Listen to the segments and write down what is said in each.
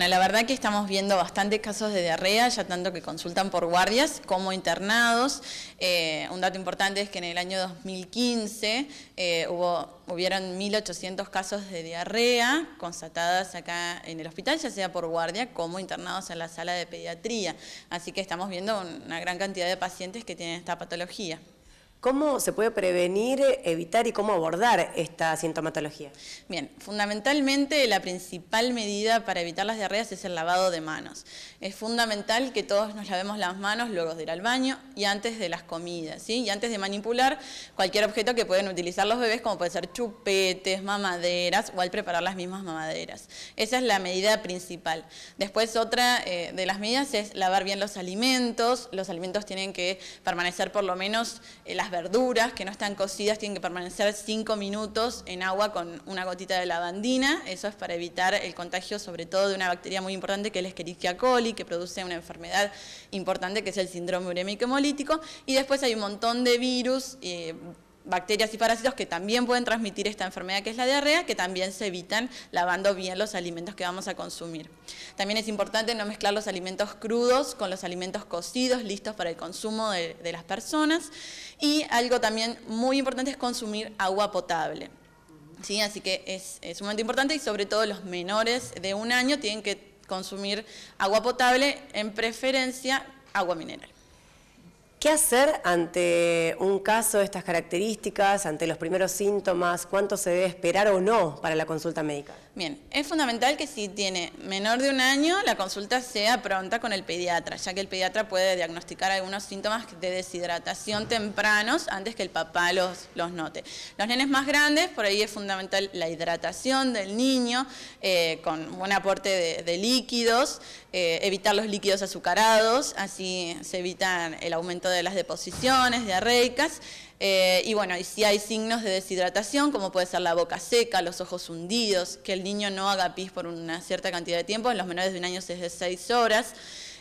Bueno, La verdad que estamos viendo bastantes casos de diarrea, ya tanto que consultan por guardias como internados. Eh, un dato importante es que en el año 2015 eh, hubo, hubieron 1.800 casos de diarrea constatadas acá en el hospital, ya sea por guardia como internados en la sala de pediatría. Así que estamos viendo una gran cantidad de pacientes que tienen esta patología. ¿Cómo se puede prevenir, evitar y cómo abordar esta sintomatología? Bien, fundamentalmente la principal medida para evitar las diarreas es el lavado de manos. Es fundamental que todos nos lavemos las manos luego de ir al baño y antes de las comidas, ¿sí? Y antes de manipular cualquier objeto que pueden utilizar los bebés, como pueden ser chupetes, mamaderas o al preparar las mismas mamaderas. Esa es la medida principal. Después otra eh, de las medidas es lavar bien los alimentos. Los alimentos tienen que permanecer por lo menos en eh, las verduras que no están cocidas tienen que permanecer 5 minutos en agua con una gotita de lavandina. Eso es para evitar el contagio sobre todo de una bacteria muy importante que es la Escherichia coli, que produce una enfermedad importante que es el síndrome urémico hemolítico. Y después hay un montón de virus. Eh, bacterias y parásitos que también pueden transmitir esta enfermedad que es la diarrea, que también se evitan lavando bien los alimentos que vamos a consumir. También es importante no mezclar los alimentos crudos con los alimentos cocidos, listos para el consumo de, de las personas. Y algo también muy importante es consumir agua potable. ¿sí? Así que es, es sumamente importante y sobre todo los menores de un año tienen que consumir agua potable, en preferencia agua mineral. ¿Qué hacer ante un caso de estas características, ante los primeros síntomas? ¿Cuánto se debe esperar o no para la consulta médica? Bien, es fundamental que si tiene menor de un año, la consulta sea pronta con el pediatra, ya que el pediatra puede diagnosticar algunos síntomas de deshidratación tempranos antes que el papá los, los note. Los nenes más grandes, por ahí es fundamental la hidratación del niño eh, con buen aporte de, líquidos, eh, evitar los líquidos azucarados, así se evita el aumento de las deposiciones diarreicas, eh, y bueno, y si hay signos de deshidratación, como puede ser la boca seca, los ojos hundidos, que el niño no haga pis por una cierta cantidad de tiempo, en los menores de un año es de seis horas,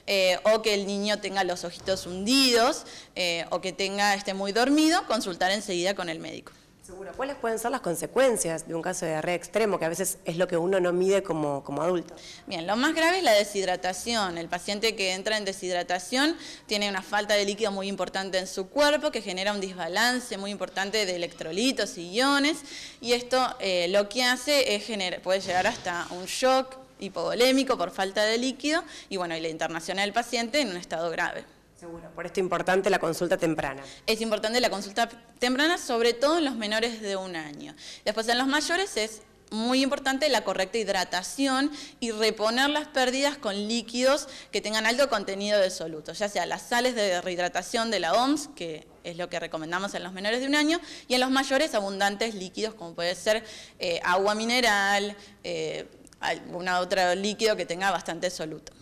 eh, o que el niño tenga los ojitos hundidos, eh, o que tenga, esté muy dormido, consultar enseguida con el médico. Seguro. ¿Cuáles pueden ser las consecuencias de un caso de diarrea extremo, que a veces es lo que uno no mide como, adulto? Bien, lo más grave es la deshidratación. El paciente que entra en deshidratación tiene una falta de líquido muy importante en su cuerpo, que genera un desbalance muy importante de electrolitos y iones, y esto eh, lo que hace es generar, puede llegar hasta un shock hipovolémico por falta de líquido, y bueno, y la internación del paciente en un estado grave. Seguro, por esto es importante la consulta temprana. Es importante la consulta temprana, sobre todo en los menores de un año. Después en los mayores es muy importante la correcta hidratación y reponer las pérdidas con líquidos que tengan alto contenido de soluto, ya sea las sales de rehidratación de la OMS, que es lo que recomendamos en los menores de un año, y en los mayores abundantes líquidos como puede ser eh, agua mineral, eh, algún otro líquido que tenga bastante soluto.